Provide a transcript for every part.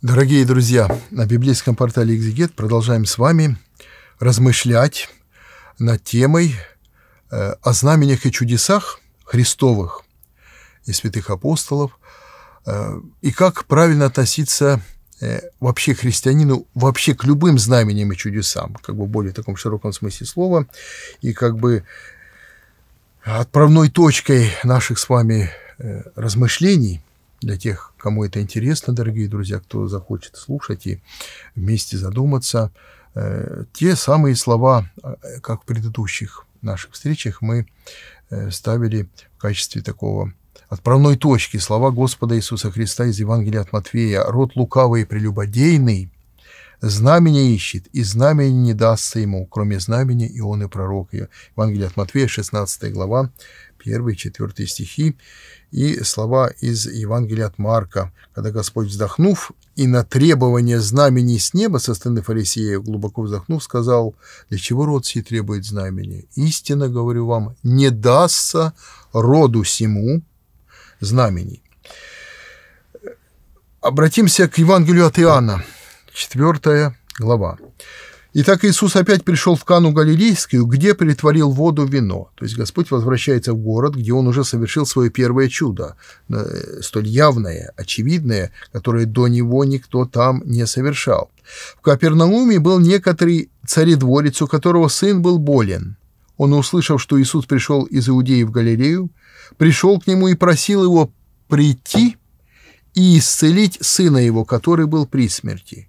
Дорогие друзья, на библейском портале «Экзегет» продолжаем с вами размышлять над темой э, о знамениях и чудесах Христовых и святых апостолов, э, и как правильно относиться э, вообще христианину, вообще к любым знамениям и чудесам, как бы в более таком широком смысле слова, и как бы отправной точкой наших с вами размышлений – для тех, кому это интересно, дорогие друзья, кто захочет слушать и вместе задуматься. Э, те самые слова, э, как в предыдущих наших встречах, мы э, ставили в качестве такого отправной точки слова Господа Иисуса Христа из Евангелия от Матфея. «Род лукавый и прелюбодейный знамение ищет, и знамение не дастся ему, кроме знамения и он и пророк». Евангелие от Матфея, 16 глава, 1-4 стихи и слова из Евангелия от Марка, когда Господь, вздохнув и на требование знамений с неба со стороны фарисеев, глубоко вздохнув, сказал, «Для чего род сей требует знамени? Истинно, говорю вам, не дастся роду сему знамений». Обратимся к Евангелию от Иоанна, 4 глава. Итак, Иисус опять пришел в Кану Галилейскую, где притворил воду в вино. То есть Господь возвращается в город, где он уже совершил свое первое чудо, э, столь явное, очевидное, которое до него никто там не совершал. В Капернауме был некоторый царедворец, у которого сын был болен. Он, услышав, что Иисус пришел из Иудеи в Галилею, пришел к нему и просил его прийти и исцелить сына его, который был при смерти.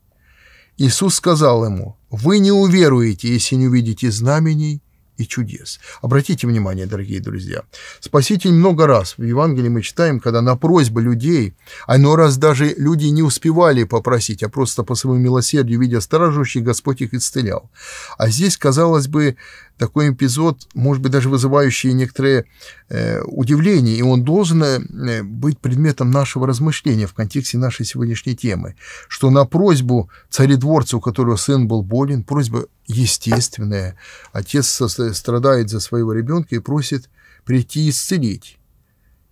Иисус сказал ему, «Вы не уверуете, если не увидите знамений и чудес». Обратите внимание, дорогие друзья, Спаситель много раз в Евангелии мы читаем, когда на просьбы людей, оно раз даже люди не успевали попросить, а просто по своему милосердию, видя стражущий, Господь их исцелял. А здесь, казалось бы, такой эпизод, может быть, даже вызывающий некоторые э, удивление, и он должен э, быть предметом нашего размышления в контексте нашей сегодняшней темы, что на просьбу царедворца, у которого сын был болен, просьба естественная, отец страдает за своего ребенка и просит прийти исцелить.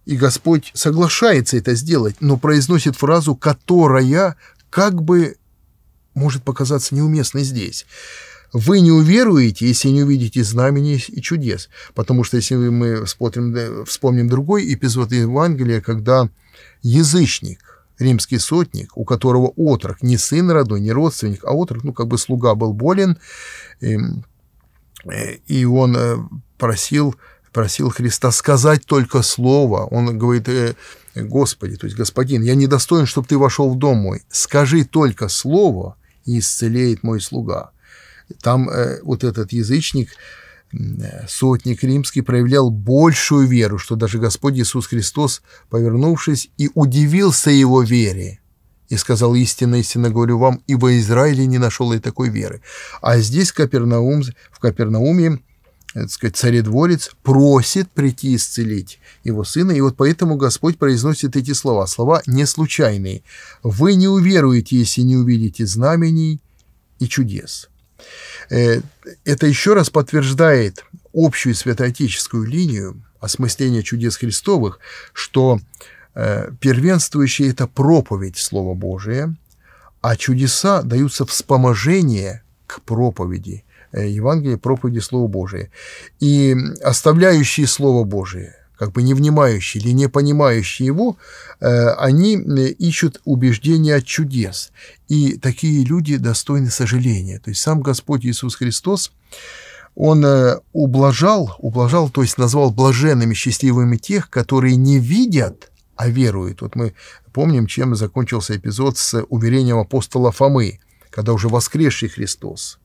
И Господь соглашается это сделать, но произносит фразу, которая как бы может показаться неуместной здесь. Вы не уверуете, если не увидите знамений и чудес. Потому что если мы вспомним, вспомним другой эпизод Евангелия, когда язычник, римский сотник, у которого отрок, не сын родной, не родственник, а отрок, ну, как бы слуга был болен, и, эм, э, и он э, просил, просил Христа сказать только слово. Он говорит, э, Господи, то есть Господин, я недостоин, чтобы ты вошел в дом мой, скажи только слово, и исцелеет мой слуга. Там э, вот этот язычник, э, сотник римский, проявлял большую веру, что даже Господь Иисус Христос, повернувшись, и удивился его вере. И сказал, истинно, истинно говорю вам, и во Израиле не нашел и такой веры. А здесь Капернаум, в Капернауме э, так сказать, царедворец просит прийти исцелить его сына, и вот поэтому Господь произносит эти слова, слова не случайные. «Вы не уверуете, если не увидите знамений и чудес». Э, это еще раз подтверждает общую святоотеческую линию осмысления чудес Христовых, что э, первенствующее – это проповедь Слова Божия, а чудеса даются вспоможение к проповеди э, – Евангелия, проповеди Слова Божия. И оставляющие Слово Божие как бы не внимающие или не понимающие его, э, они ищут убеждения от чудес. И такие люди достойны сожаления. То есть сам Господь Иисус Христос, он э, ублажал, ублажал, то есть назвал блаженными, счастливыми тех, которые не видят, а веруют. Вот мы помним, чем закончился эпизод с уверением апостола Фомы, когда уже воскресший Христос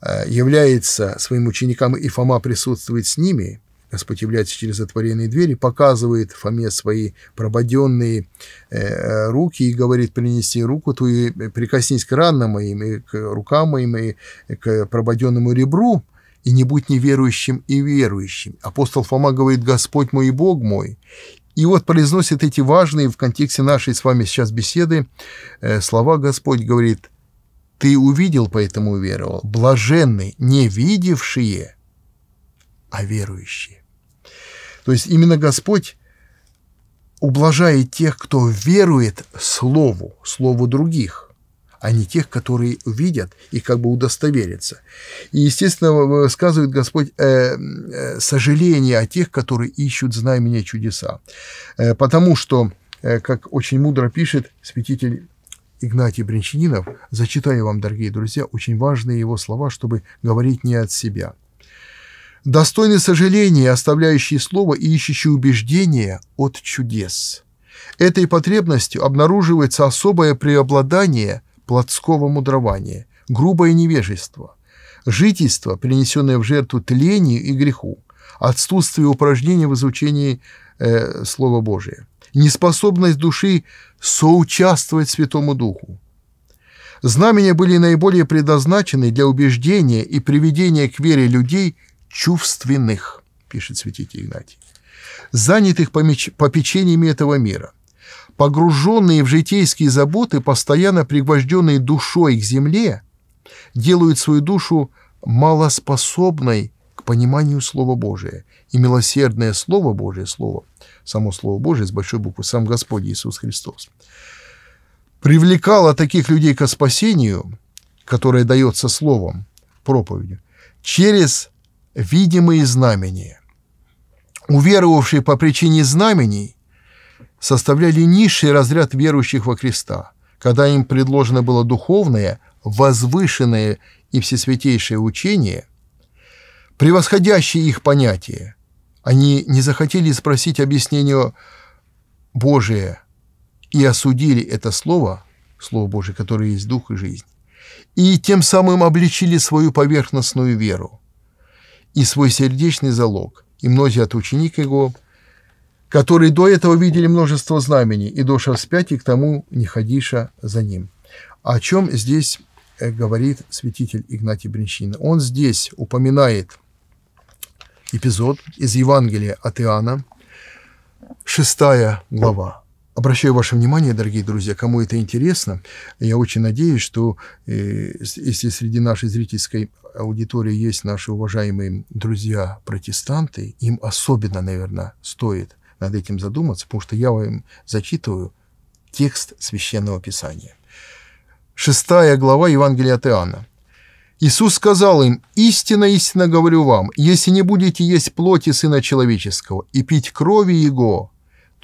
э, является своим ученикам, и Фома присутствует с ними – Э, сопротивляется через отворенные двери, показывает Фоме свои прободенные э, руки и говорит, принеси руку ту э, прикоснись к ранам моим, и к рукам моим, и к прободенному ребру, и не будь неверующим и верующим. Апостол Фома говорит, Господь мой и Бог мой. И вот произносит эти важные в контексте нашей с вами сейчас беседы э, слова Господь говорит, ты увидел, поэтому уверовал. Блаженны не видевшие, а верующие. То есть именно Господь ублажает тех, кто верует Слову, Слову других, а не тех, которые видят и как бы удостоверятся. И, естественно, высказывает Господь э, э, сожаление о тех, которые ищут знамения чудеса. Э, потому что, э, как очень мудро пишет святитель Игнатий Бринчанинов, зачитаю вам, дорогие друзья, очень важные его слова, чтобы говорить не от себя – достойны сожаления, оставляющие слово и ищущие убеждения от чудес. Этой потребностью обнаруживается особое преобладание плотского мудрования, грубое невежество, жительство, принесенное в жертву тлению и греху, отсутствие упражнения в изучении э, Слова Божия, неспособность души соучаствовать Святому Духу. Знамения были наиболее предназначены для убеждения и приведения к вере людей чувственных, пишет святитель Игнатий, занятых попечениями этого мира, погруженные в житейские заботы, постоянно пригвожденные душой к земле, делают свою душу малоспособной к пониманию Слова Божия. И милосердное Слово Божие, Слово, само Слово Божие с большой буквы, сам Господь Иисус Христос, привлекало таких людей к спасению, которое дается Словом, проповедью, через видимые знамения. Уверовавшие по причине знамений составляли низший разряд верующих во Христа, когда им предложено было духовное, возвышенное и всесвятейшее учение, превосходящее их понятие. Они не захотели спросить объяснению Божие и осудили это слово, Слово Божие, которое есть Дух и жизнь, и тем самым обличили свою поверхностную веру – и свой сердечный залог, и многие от ученика его, которые до этого видели множество знамений, и доша вспять, и к тому не ходиша за ним. О чем здесь э, говорит святитель Игнатий Бринщина? Он здесь упоминает эпизод из Евангелия от Иоанна, 6 глава. Обращаю ваше внимание, дорогие друзья, кому это интересно, я очень надеюсь, что э, если среди нашей зрительской аудитории есть наши уважаемые друзья-протестанты, им особенно, наверное, стоит над этим задуматься, потому что я вам зачитываю текст Священного Писания. Шестая глава Евангелия от Иоанна. Иисус сказал им, «Истинно, истинно говорю вам, если не будете есть плоти Сына Человеческого и пить крови Его,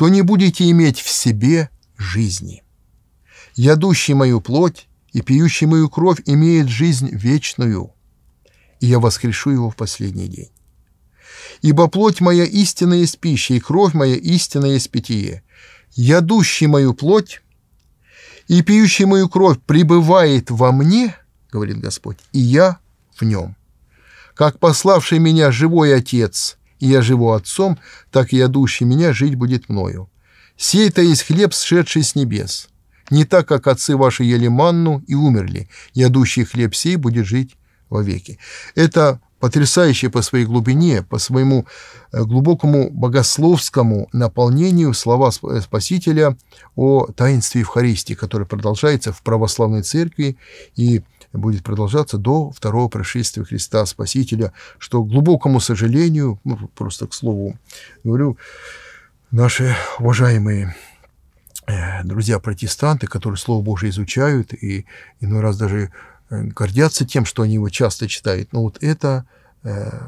то не будете иметь в себе жизни. Ядущий мою плоть и пьющий мою кровь имеет жизнь вечную, и я воскрешу его в последний день. Ибо плоть моя истина есть пища, и кровь моя истина есть питье. Ядущий мою плоть и пьющий мою кровь пребывает во мне, говорит Господь, и я в нем. Как пославший меня живой Отец – и я живу отцом, так и ядущий меня жить будет мною. Сей-то есть хлеб, сшедший с небес. Не так, как отцы ваши ели манну и умерли, ядущий хлеб сей будет жить вовеки». Это потрясающее по своей глубине, по своему э, глубокому богословскому наполнению слова э, Спасителя о таинстве Евхаристии, которое продолжается в православной церкви и будет продолжаться до второго пришествия Христа Спасителя, что, к глубокому сожалению, ну, просто к слову говорю, наши уважаемые э, друзья-протестанты, которые Слово Божие изучают и иной раз даже э, гордятся тем, что они его часто читают, но вот это э,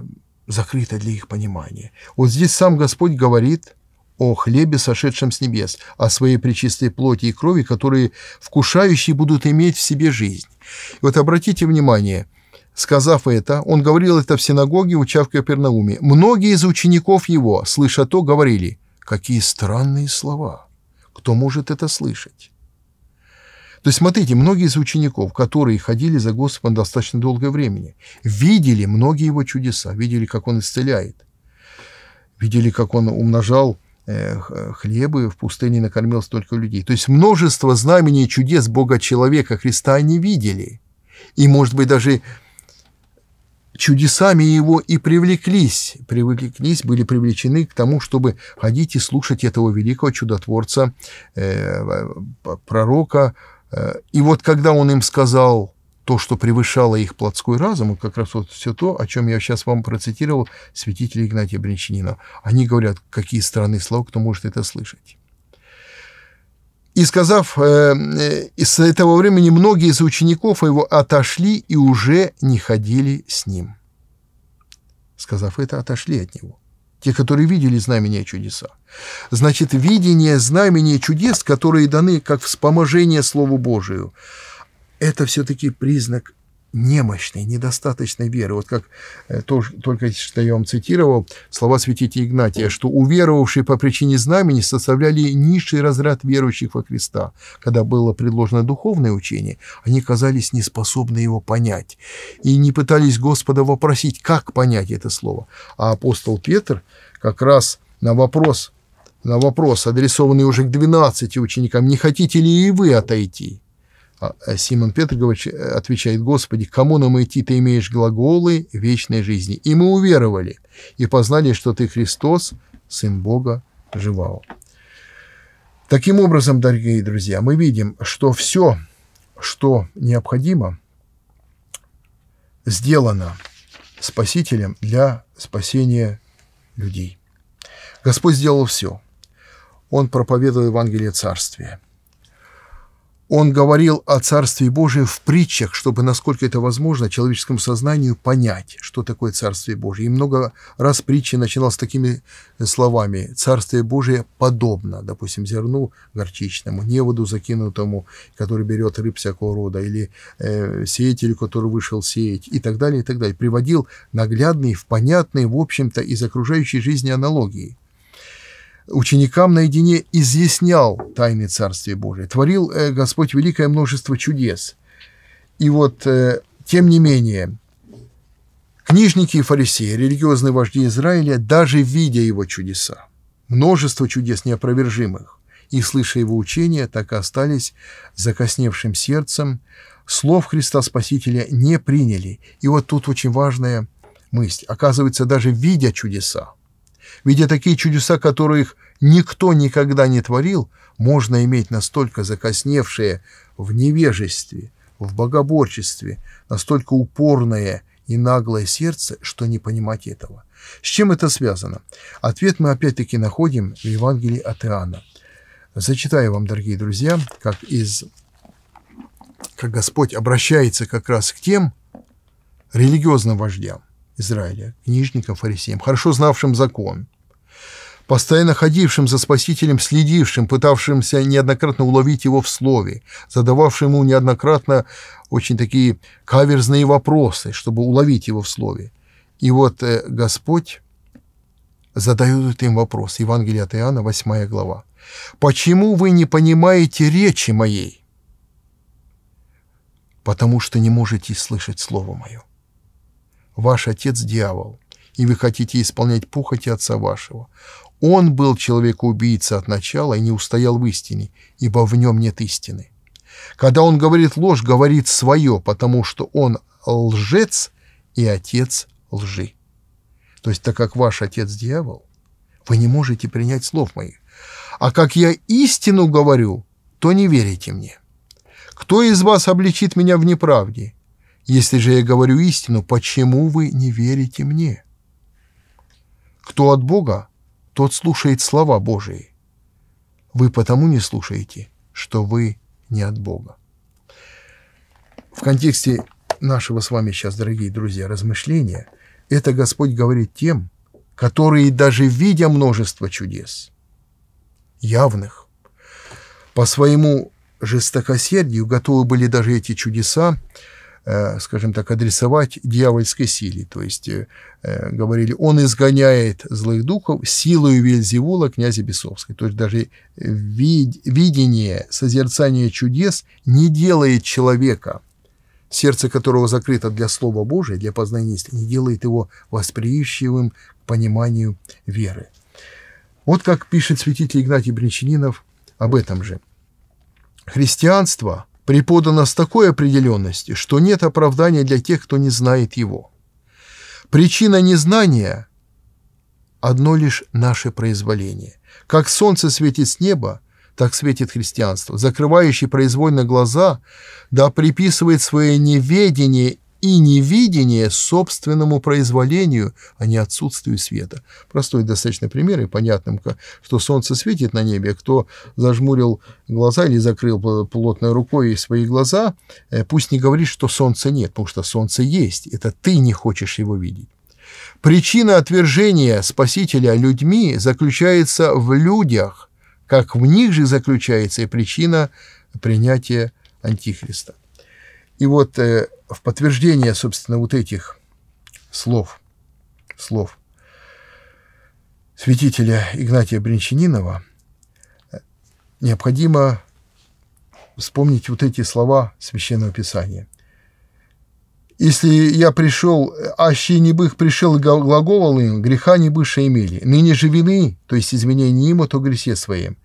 закрыто для их понимания. Вот здесь сам Господь говорит, о хлебе, сошедшем с небес, о своей причистой плоти и крови, которые вкушающие будут иметь в себе жизнь. И вот обратите внимание, сказав это, он говорил это в синагоге, уча в Капернауме. Многие из учеников его, слыша то, говорили, какие странные слова, кто может это слышать? То есть, смотрите, многие из учеников, которые ходили за Господом достаточно долгое время, видели многие его чудеса, видели, как он исцеляет, видели, как он умножал Э, хлебы в пустыне накормил столько людей. То есть множество знамений и чудес Бога человека Христа они видели. И, может быть, даже чудесами его и привлеклись, привлеклись, были привлечены к тому, чтобы ходить и слушать этого великого чудотворца, э, пророка. Э, и вот когда он им сказал, то, что превышало их плотской разум, и как раз вот все то, о чем я сейчас вам процитировал святителя Игнатия Бринчанина. Они говорят, какие странные слова, кто может это слышать. И сказав, э, э, с этого времени многие из учеников его отошли и уже не ходили с ним. Сказав это, отошли от него. Те, которые видели знамения чудеса. Значит, видение знамения чудес, которые даны как вспоможение Слову Божию – это все-таки признак немощной, недостаточной веры. Вот как э, только что я вам цитировал слова святителя Игнатия, что уверовавшие по причине знамени составляли низший разряд верующих во Христа. Когда было предложено духовное учение, они казались неспособны его понять и не пытались Господа вопросить, как понять это слово. А апостол Петр как раз на вопрос, на вопрос, адресованный уже к 12 ученикам, не хотите ли и вы отойти? А, э, Симон Петрович э, отвечает, «Господи, кому нам идти? Ты имеешь глаголы вечной жизни». И мы уверовали, и познали, что Ты Христос, Сын Бога живого. Таким образом, дорогие друзья, мы видим, что все, что необходимо, сделано Спасителем для спасения людей. Господь сделал все. Он проповедовал Евангелие Царствия – он говорил о Царстве Божьем в притчах, чтобы, насколько это возможно, человеческому сознанию понять, что такое Царствие Божие. И много раз притчи начиналась с такими словами. Царствие Божие подобно, допустим, зерну горчичному, неводу закинутому, который берет рыб всякого рода, или э, сеятелю, который вышел сеять, и так далее, и так далее. Приводил наглядные, в понятные, в общем-то, из окружающей жизни аналогии – ученикам наедине изъяснял тайны Царствия Божия. Творил э, Господь великое множество чудес. И вот, э, тем не менее, книжники и фарисеи, религиозные вожди Израиля, даже видя его чудеса, множество чудес неопровержимых, и, слыша его учения, так и остались закосневшим сердцем, слов Христа Спасителя не приняли. И вот тут очень важная мысль. Оказывается, даже видя чудеса, видя такие чудеса, которых никто никогда не творил, можно иметь настолько закосневшее в невежестве, в богоборчестве, настолько упорное и наглое сердце, что не понимать этого. С чем это связано? Ответ мы опять-таки находим в Евангелии от Иоанна. Зачитаю вам, дорогие друзья, как, из, как Господь обращается как раз к тем религиозным вождям Израиля, книжникам, фарисеям, хорошо знавшим закон – постоянно ходившим за спасителем, следившим, пытавшимся неоднократно уловить его в слове, задававшим ему неоднократно очень такие каверзные вопросы, чтобы уловить его в слове. И вот э, Господь задает им вопрос. Евангелие от Иоанна, 8 глава. «Почему вы не понимаете речи моей?» «Потому что не можете слышать слово мое. Ваш отец – дьявол, и вы хотите исполнять похоти отца вашего. Он был человек-убийца от начала и не устоял в истине, ибо в нем нет истины. Когда он говорит ложь, говорит свое, потому что он лжец и отец лжи. То есть, так как ваш отец дьявол, вы не можете принять слов моих. А как я истину говорю, то не верите мне. Кто из вас обличит меня в неправде? Если же я говорю истину, почему вы не верите мне? Кто от Бога, тот слушает слова Божии. Вы потому не слушаете, что вы не от Бога. В контексте нашего с вами сейчас, дорогие друзья, размышления, это Господь говорит тем, которые даже видя множество чудес, явных, по своему жестокосердию готовы были даже эти чудеса Э, скажем так, адресовать дьявольской силе. То есть э, э, говорили, он изгоняет злых духов силою Вельзевула князя Бесовской. То есть даже вид, видение, созерцание чудес не делает человека, сердце которого закрыто для Слова Божия, для познания истины, не делает его восприимчивым к пониманию веры. Вот как пишет святитель Игнатий Бринчанинов об этом же. Христианство – преподано с такой определенностью, что нет оправдания для тех, кто не знает его. Причина незнания – одно лишь наше произволение. Как солнце светит с неба, так светит христианство. Закрывающий произвольно глаза, да приписывает свое неведение и невидение собственному произволению, а не отсутствию света. Простой достаточно пример, и понятным, что солнце светит на небе, кто зажмурил глаза или закрыл плотной рукой свои глаза, э, пусть не говорит, что солнца нет, потому что солнце есть, это ты не хочешь его видеть. Причина отвержения Спасителя людьми заключается в людях, как в них же заключается и причина принятия Антихриста. И вот э, в подтверждение, собственно, вот этих слов, слов святителя Игнатия Бринчанинова э, необходимо вспомнить вот эти слова Священного Писания. Если я пришел, э, аще не бых пришел и глаговал им, греха не быше имели. Ныне же вины, то есть изменение им, то грехе своим.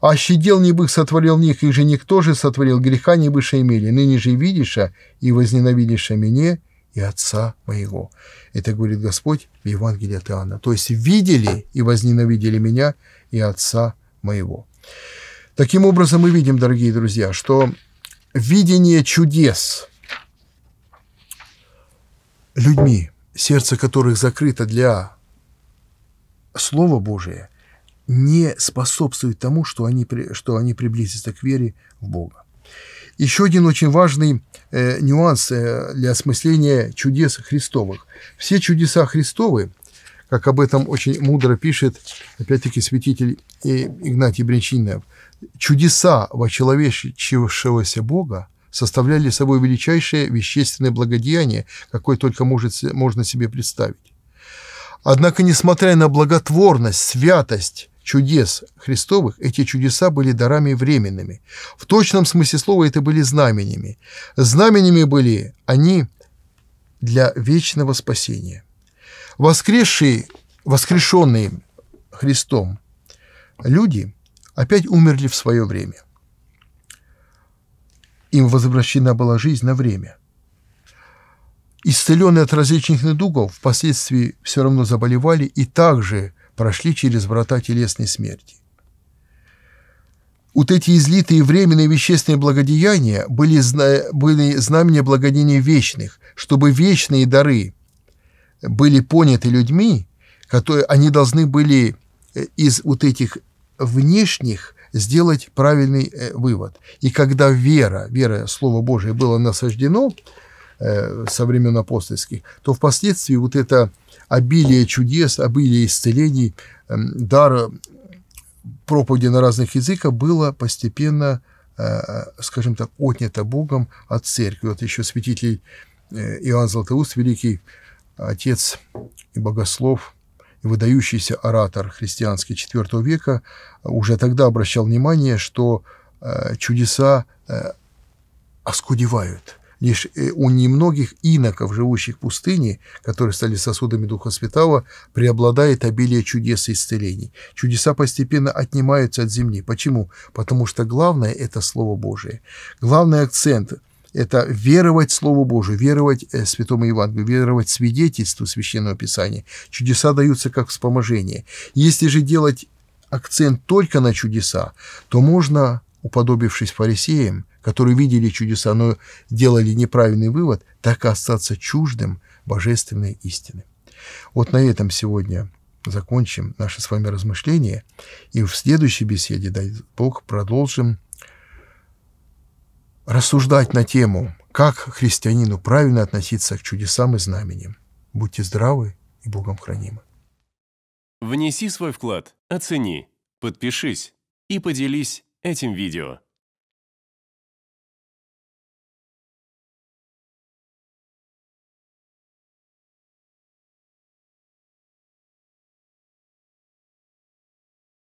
А не бых сотворил них, их же никто же сотворил греха не выше имели. Ныне же видишь, а и возненавидишь а меня и отца моего. Это говорит Господь в Евангелии от Иоанна. То есть видели и возненавидели меня и отца моего. Таким образом, мы видим, дорогие друзья, что видение чудес людьми, сердце которых закрыто для Слова Божия – не способствует тому, что они, что они приблизятся к вере в Бога. Еще один очень важный э, нюанс э, для осмысления чудес Христовых. Все чудеса Христовы, как об этом очень мудро пишет, опять-таки, святитель э, Игнатий Брянчинов, чудеса вочеловечившегося Бога составляли собой величайшее вещественное благодеяние, какое только может, можно себе представить. Однако, несмотря на благотворность, святость чудес Христовых эти чудеса были дарами временными. В точном смысле слова это были знаменями. Знаменями были они для вечного спасения. Воскресшие, воскрешенные Христом люди опять умерли в свое время. Им возвращена была жизнь на время. Исцеленные от различных недугов впоследствии все равно заболевали и также прошли через врата телесной смерти. Вот эти излитые временные вещественные благодеяния были, зна были знамения благодеяний вечных, чтобы вечные дары были поняты людьми, которые они должны были э, из вот этих внешних сделать правильный э, вывод. И когда вера, вера Слова Божия было насаждено, Э, со времен апостольских, то впоследствии вот это обилие чудес, обилие исцелений, эм, дар э, проповеди на разных языках было постепенно, э, скажем так, отнято Богом от церкви. Вот еще святитель Иоанн Златоуст, великий отец и богослов, и выдающийся оратор христианский IV века, уже тогда обращал внимание, что чудеса оскудевают – Лишь э, у немногих иноков, живущих в пустыне, которые стали сосудами Духа Святого, преобладает обилие чудес и исцелений. Чудеса постепенно отнимаются от земли. Почему? Потому что главное – это Слово Божие. Главный акцент это веровать Слову Божию, веровать э, Святому Евангелию, веровать свидетельству Священного Писания. Чудеса даются как вспоможение. Если же делать акцент только на чудеса, то можно, уподобившись фарисеям, которые видели чудеса, но делали неправильный вывод, так и остаться чуждым божественной истины. Вот на этом сегодня закончим наше с вами размышление, и в следующей беседе, дай Бог, продолжим рассуждать на тему, как христианину правильно относиться к чудесам и знамениям. Будьте здравы и Богом хранимы. Внеси свой вклад, оцени, подпишись и поделись этим видео.